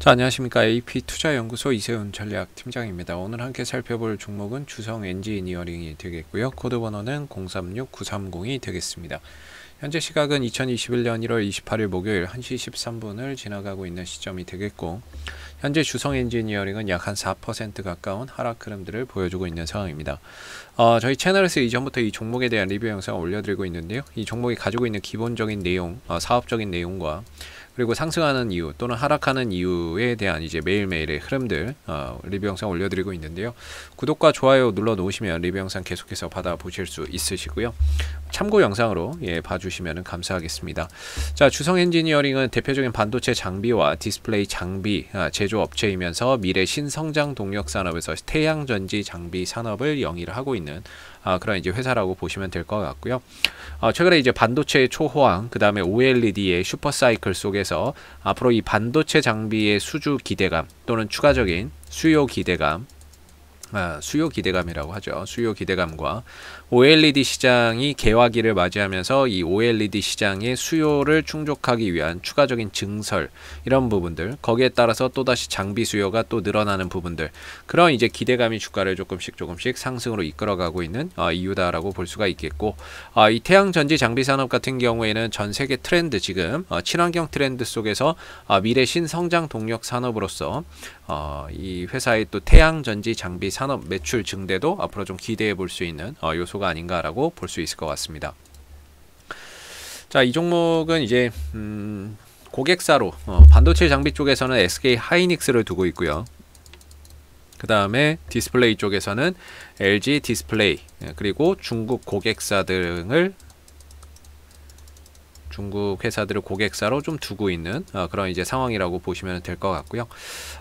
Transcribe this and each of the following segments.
자, 안녕하십니까. AP투자연구소 이세훈 전략팀장입니다. 오늘 함께 살펴볼 종목은 주성 엔지니어링이 되겠고요. 코드 번호는 036930이 되겠습니다. 현재 시각은 2021년 1월 28일 목요일 1시 13분을 지나가고 있는 시점이 되겠고 현재 주성 엔지니어링은 약 한 4% 가까운 하락 흐름들을 보여주고 있는 상황입니다. 어, 저희 채널에서 이전부터 이 종목에 대한 리뷰 영상을 올려드리고 있는데요. 이 종목이 가지고 있는 기본적인 내용, 어, 사업적인 내용과 그리고 상승하는 이유 또는 하락하는 이유에 대한 이제 매일매일의 흐름들 어, 리뷰 영상 올려드리고 있는데요. 구독과 좋아요 눌러 놓으시면 리뷰 영상 계속해서 받아보실 수 있으시고요. 참고 영상으로 예, 봐주시면 감사하겠습니다. 자 주성 엔지니어링은 대표적인 반도체 장비와 디스플레이 장비 아, 제조업체이면서 미래 신성장 동력 산업에서 태양전지 장비 산업을 영위를 하고 있는 아, 그런 이제 회사라고 보시면 될 것 같고요. 어, 최근에 이제 반도체의 초호황, 그 다음에 OLED의 슈퍼사이클 속에서 앞으로 이 반도체 장비의 수주 기대감 또는 추가적인 수요 기대감 아, 수요 기대감이라고 하죠. 수요 기대감과 OLED 시장이 개화기를 맞이하면서 이 OLED 시장의 수요를 충족하기 위한 추가적인 증설 이런 부분들 거기에 따라서 또다시 장비 수요가 또 늘어나는 부분들 그런 이제 기대감이 주가를 조금씩 조금씩 상승으로 이끌어가고 있는 어, 이유다라고 볼 수가 있겠고 어, 이 태양전지 장비 산업 같은 경우에는 전 세계 트렌드 지금 어, 친환경 트렌드 속에서 아, 미래 신성장 동력 산업으로서 어, 이 회사의 또 태양전지 장비 산업 매출 증대도 앞으로 좀 기대해 볼 수 있는 어, 요소 요소가 아닌가라고 볼 수 있을 것 같습니다. 자, 이 종목은 이제 음, 고객사로 어, 반도체 장비 쪽에서는 SK 하이닉스를 두고 있고요. 그 다음에 디스플레이 쪽에서는 LG 디스플레이 예, 그리고 중국 고객사 등을 중국 회사들을 고객사로 좀 두고 있는 어, 그런 이제 상황이라고 보시면 될 것 같고요.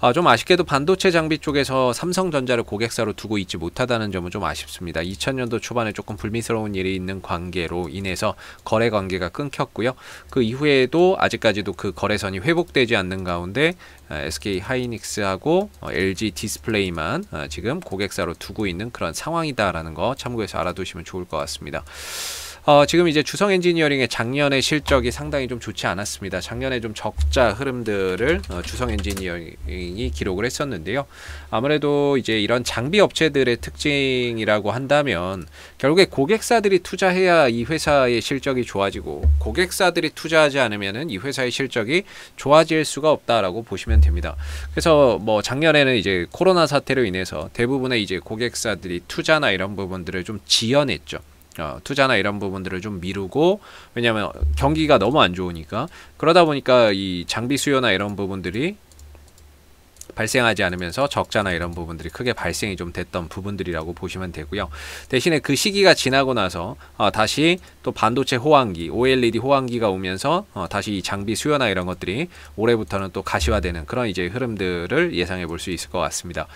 아, 좀 아쉽게도 반도체 장비 쪽에서 삼성전자를 고객사로 두고 있지 못하다는 점은 좀 아쉽습니다. 2000년도 초반에 조금 불미스러운 일이 있는 관계로 인해서 거래 관계가 끊겼고요. 그 이후에도 아직까지도 그 거래선이 회복되지 않는 가운데 SK 어, 하이닉스하고 LG 어, 디스플레이만 어, 지금 고객사로 두고 있는 그런 상황이다라는 거 참고해서 알아두시면 좋을 것 같습니다. 어, 지금 이제 주성 엔지니어링의 작년의 실적이 상당히 좀 좋지 않았습니다. 작년에 좀 적자 흐름들을 어, 주성 엔지니어링이 기록을 했었는데요. 아무래도 이제 이런 장비 업체들의 특징이라고 한다면 결국에 고객사들이 투자해야 이 회사의 실적이 좋아지고 고객사들이 투자하지 않으면은 이 회사의 실적이 좋아질 수가 없다라고 보시면 됩니다. 그래서 뭐 작년에는 이제 코로나 사태로 인해서 대부분의 이제 고객사들이 투자나 이런 부분들을 좀 지연했죠. 어, 투자나 이런 부분들을 좀 미루고 왜냐하면 경기가 너무 안 좋으니까 그러다 보니까 이 장비 수요나 이런 부분들이 발생하지 않으면서 적자나 이런 부분들이 크게 발생이 좀 됐던 부분들이라고 보시면 되고요. 대신에 그 시기가 지나고 나서 어, 다시 또 반도체 호황기, OLED 호황기가 오면서 어, 다시 이 장비 수요나 이런 것들이 올해부터는 또 가시화되는 그런 이제 흐름들을 예상해 볼 수 있을 것 같습니다.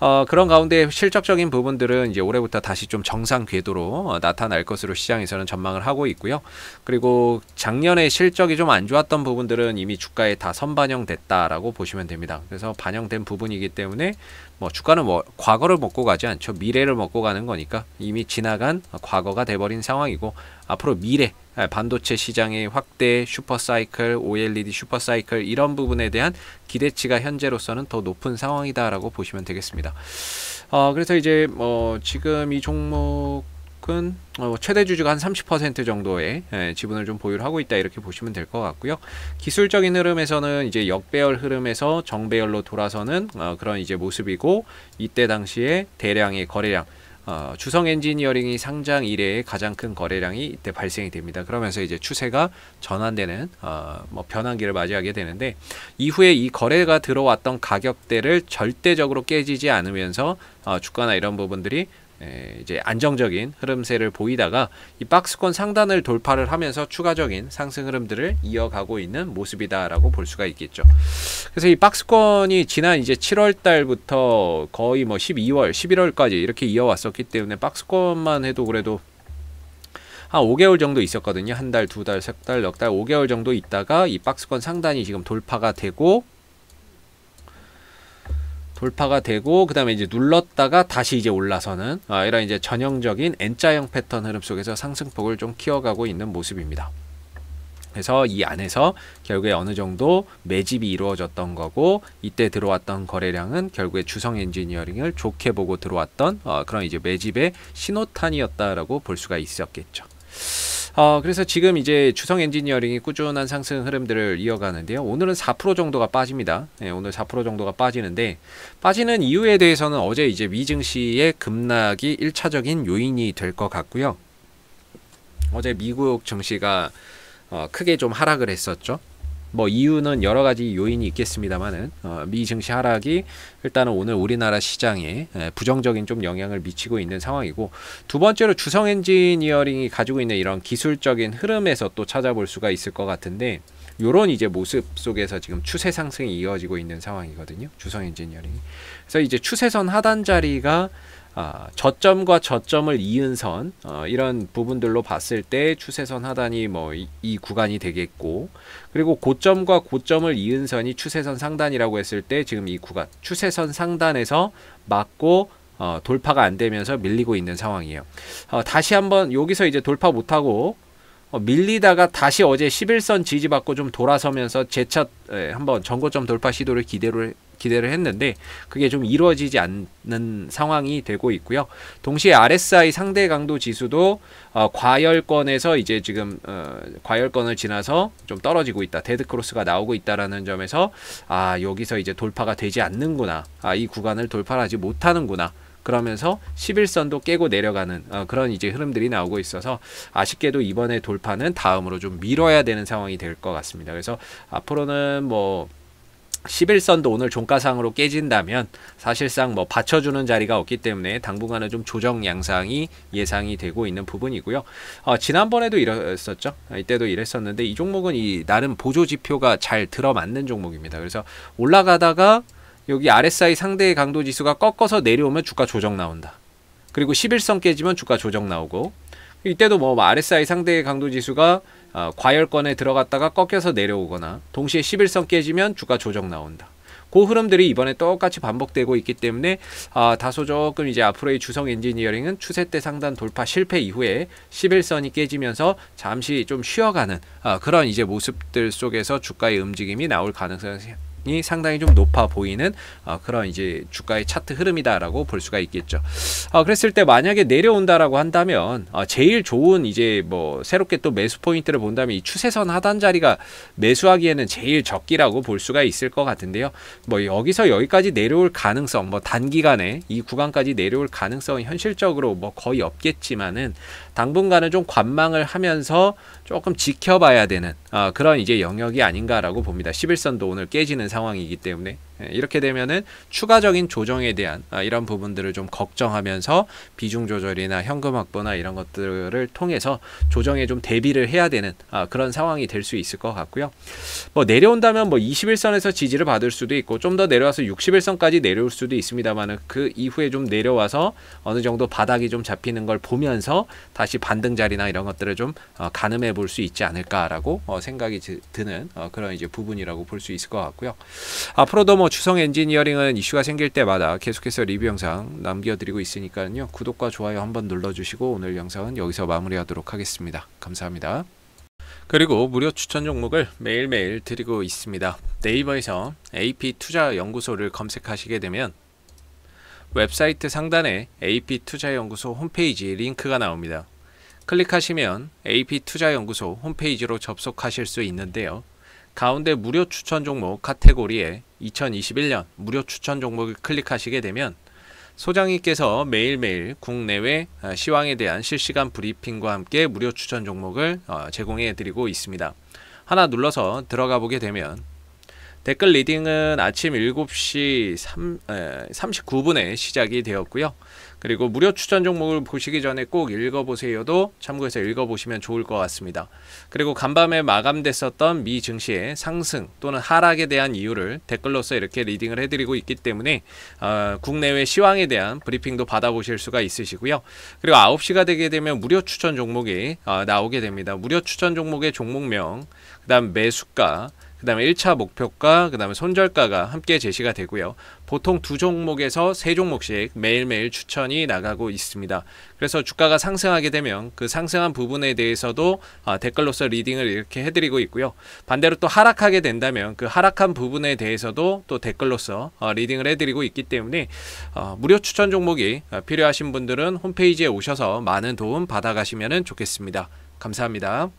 어, 그런 가운데 실적적인 부분들은 이제 올해부터 다시 좀 정상 궤도로 어, 나타날 것으로 시장에서는 전망을 하고 있고요. 그리고 작년에 실적이 좀 안 좋았던 부분들은 이미 주가에 다 선반영됐다라고 보시면 됩니다. 그래서 반 반영된 부분이기 때문에 뭐 주가는 뭐 과거를 먹고 가지 않죠. 미래를 먹고 가는 거니까 이미 지나간 과거가 돼버린 상황이고 앞으로 미래 아, 반도체 시장의 확대, 슈퍼사이클, OLED 슈퍼사이클 이런 부분에 대한 기대치가 현재로서는 더 높은 상황이다라고 보시면 되겠습니다. 어, 그래서 이제 뭐 지금 이 종목 쪽은 어, 최대 주주가 한 30% 정도의 예, 지분을 좀보유 하고 있다 이렇게 보시면 될 것 같고요. 기술적인 흐름에서는 이제 역배열 흐름에서 정배열로 돌아서는 어, 그런 이제 모습이고 이때 당시에 대량의 거래량 어, 주성 엔지니어링이 상장 이래의 가장 큰 거래량이 이때 발생이 됩니다. 그러면서 이제 추세가 전환되는 어, 뭐 변환기를 맞이하게 되는데 이후에 이 거래가 들어왔던 가격대를 절대적으로 깨지지 않으면서 어, 주가나 이런 부분들이 예, 이제 안정적인 흐름세를 보이다가 이 박스권 상단을 돌파를 하면서 추가적인 상승 흐름들을 이어가고 있는 모습이다라고 볼 수가 있겠죠. 그래서 이 박스권이 지난 이제 7월 달부터 거의 뭐 12월, 11월까지 이렇게 이어왔었기 때문에 박스권만 해도 그래도 한 5개월 정도 있었거든요. 한 달, 두 달, 세 달, 넉 달, 5개월 정도 있다가 이 박스권 상단이 지금 돌파가 되고 돌파가 되고 그다음에 이제 눌렀다가 다시 이제 올라서는 아, 이런 이제 전형적인 N자형 패턴 흐름 속에서 상승폭을 좀 키워가고 있는 모습입니다. 그래서 이 안에서 결국에 어느 정도 매집이 이루어졌던 거고 이때 들어왔던 거래량은 결국에 주성 엔지니어링을 좋게 보고 들어왔던 어, 그런 이제 매집의 신호탄이었다라고 볼 수가 있었겠죠. 어, 그래서 지금 이제 주성 엔지니어링이 꾸준한 상승 흐름들을 이어가는데요. 오늘은 4% 정도가 빠집니다. 네, 오늘 4% 정도가 빠지는데 빠지는 이유에 대해서는 어제 이제 미증시의 급락이 1차적인 요인이 될 것 같고요. 어제 미국 증시가 어, 크게 좀 하락을 했었죠. 뭐 이유는 여러 가지 요인이 있겠습니다만은 어, 미 증시 하락이 일단은 오늘 우리나라 시장에 부정적인 좀 영향을 미치고 있는 상황이고 두 번째로 주성 엔지니어링이 가지고 있는 이런 기술적인 흐름에서 또 찾아볼 수가 있을 것 같은데 요런 이제 모습 속에서 지금 추세 상승이 이어지고 있는 상황이거든요. 주성 엔지니어링이. 그래서 이제 추세선 하단 자리가 어, 저점과 저점을 이은 선 어, 이런 부분들로 봤을 때 추세선 하단이 뭐이 이 구간이 되겠고 그리고 고점과 고점을 이은 선이 추세선 상단이라고 했을 때 지금 이 구간 추세선 상단에서 맞고 어, 돌파가 안 되면서 밀리고 있는 상황이에요. 어, 다시 한번 여기서 이제 돌파 못하고 어, 밀리다가 다시 어제 11선 지지받고 좀 돌아서면서 재차 예, 한번 전고점 돌파 시도를 기대를 기대를 했는데 그게 좀 이루어지지 않는 상황이 되고 있고요. 동시에 RSI 상대 강도 지수도 어, 과열권에서 이제 지금 어, 과열권을 지나서 좀 떨어지고 있다. 데드 크로스가 나오고 있다라는 점에서 아 여기서 이제 돌파가 되지 않는구나. 아 이 구간을 돌파하지 못하는구나. 그러면서 11선도 깨고 내려가는 어, 그런 이제 흐름들이 나오고 있어서 아쉽게도 이번에 돌파는 다음으로 좀 미뤄야 되는 상황이 될 것 같습니다. 그래서 앞으로는 뭐 11선도 오늘 종가상으로 깨진다면 사실상 뭐 받쳐주는 자리가 없기 때문에 당분간은 좀 조정 양상이 예상이 되고 있는 부분이고요. 어, 지난번에도 이랬었죠. 이때도 이랬었는데 이 종목은 이 나름 보조 지표가 잘 들어맞는 종목입니다. 그래서 올라가다가 여기 RSI 상대의 강도 지수가 꺾어서 내려오면 주가 조정 나온다. 그리고 11선 깨지면 주가 조정 나오고 이때도 뭐 RSI 뭐 상대의 강도 지수가 어, 과열권에 들어갔다가 꺾여서 내려오거나 동시에 11선 깨지면 주가 조정 나온다. 그 흐름들이 이번에 똑같이 반복되고 있기 때문에 아, 다소 조금 이제 앞으로의 주성 엔지니어링은 추세대 상단 돌파 실패 이후에 11선이 깨지면서 잠시 좀 쉬어가는 아, 그런 이제 모습들 속에서 주가의 움직임이 나올 가능성이 이 상당히 좀 높아 보이는 어, 그런 이제 주가의 차트 흐름이다라고 볼 수가 있겠죠. 어, 그랬을 때 만약에 내려온다라고 한다면 어, 제일 좋은 이제 뭐 새롭게 또 매수 포인트를 본다면 이 추세선 하단 자리가 매수하기에는 제일 적기라고 볼 수가 있을 것 같은데요. 뭐 여기서 여기까지 내려올 가능성 뭐 단기간에 이 구간까지 내려올 가능성은 현실적으로 뭐 거의 없겠지만은 당분간은 좀 관망을 하면서 조금 지켜봐야 되는 아, 그런 이제 영역이 아닌가라고 봅니다. 11선도 오늘 깨지는 상황이기 때문에 예, 이렇게 되면은 추가적인 조정에 대한 아, 이런 부분들을 좀 걱정하면서 비중 조절이나 현금 확보나 이런 것들을 통해서 조정에 좀 대비를 해야 되는 아, 그런 상황이 될 수 있을 것 같고요. 뭐 내려온다면 뭐 21선에서 지지를 받을 수도 있고 좀 더 내려와서 61선까지 내려올 수도 있습니다만은 그 이후에 좀 내려와서 어느 정도 바닥이 좀 잡히는 걸 보면서 다시 반등 자리나 이런 것들을 좀 어, 가늠해 볼 수 있지 않을까라고 어, 생각이 드는 어, 그런 이제 부분이라고 볼 수 있을 것 같고요. 앞으로도 뭐 추성 엔지니어링은 이슈가 생길 때마다 계속해서 리뷰 영상 남겨드리고 있으니까요. 구독과 좋아요 한번 눌러주시고 오늘 영상은 여기서 마무리하도록 하겠습니다. 감사합니다. 그리고 무료 추천 종목을 매일매일 드리고 있습니다. 네이버에서 AP 투자 연구소를 검색하시게 되면 웹사이트 상단에 AP 투자 연구소 홈페이지 링크가 나옵니다. 클릭하시면 AP 투자 연구소 홈페이지로 접속하실 수 있는데요. 가운데 무료 추천 종목 카테고리에 2021년 무료 추천 종목을 클릭하시게 되면 소장님께서 매일매일 국내외 아, 시황에 대한 실시간 브리핑과 함께 무료 추천 종목을 어, 제공해 드리고 있습니다. 하나 눌러서 들어가 보게 되면 댓글 리딩은 아침 7시 3, 에, 39분에 시작이 되었고요. 그리고 무료 추천 종목을 보시기 전에 꼭 읽어보세요도 참고해서 읽어보시면 좋을 것 같습니다. 그리고 간밤에 마감됐었던 미 증시의 상승 또는 하락에 대한 이유를 댓글로서 이렇게 리딩을 해드리고 있기 때문에 어, 국내외 시황에 대한 브리핑도 받아보실 수가 있으시고요. 그리고 9시가 되게 되면 무료 추천 종목이 어, 나오게 됩니다. 무료 추천 종목의 종목명, 그 다음 매수가, 그 다음에 1차 목표가, 그 다음에 손절가가 함께 제시가 되고요. 보통 두 종목에서 세 종목씩 매일매일 추천이 나가고 있습니다. 그래서 주가가 상승하게 되면 그 상승한 부분에 대해서도 아, 댓글로서 리딩을 이렇게 해드리고 있고요. 반대로 또 하락하게 된다면 그 하락한 부분에 대해서도 또 댓글로서 어, 리딩을 해드리고 있기 때문에 어, 무료 추천 종목이 어, 필요하신 분들은 홈페이지에 오셔서 많은 도움 받아가시면 좋겠습니다. 감사합니다.